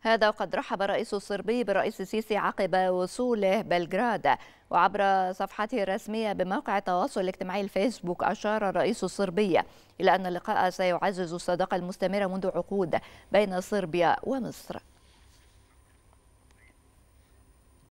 هذا وقد رحب الرئيس الصربي بالرئيس السيسي عقب وصوله بلغراد وعبر صفحته الرسمية بموقع التواصل الاجتماعي الفيسبوك أشار الرئيس الصربي إلى أن اللقاء سيعزز الصداقة المستمرة منذ عقود بين صربيا ومصر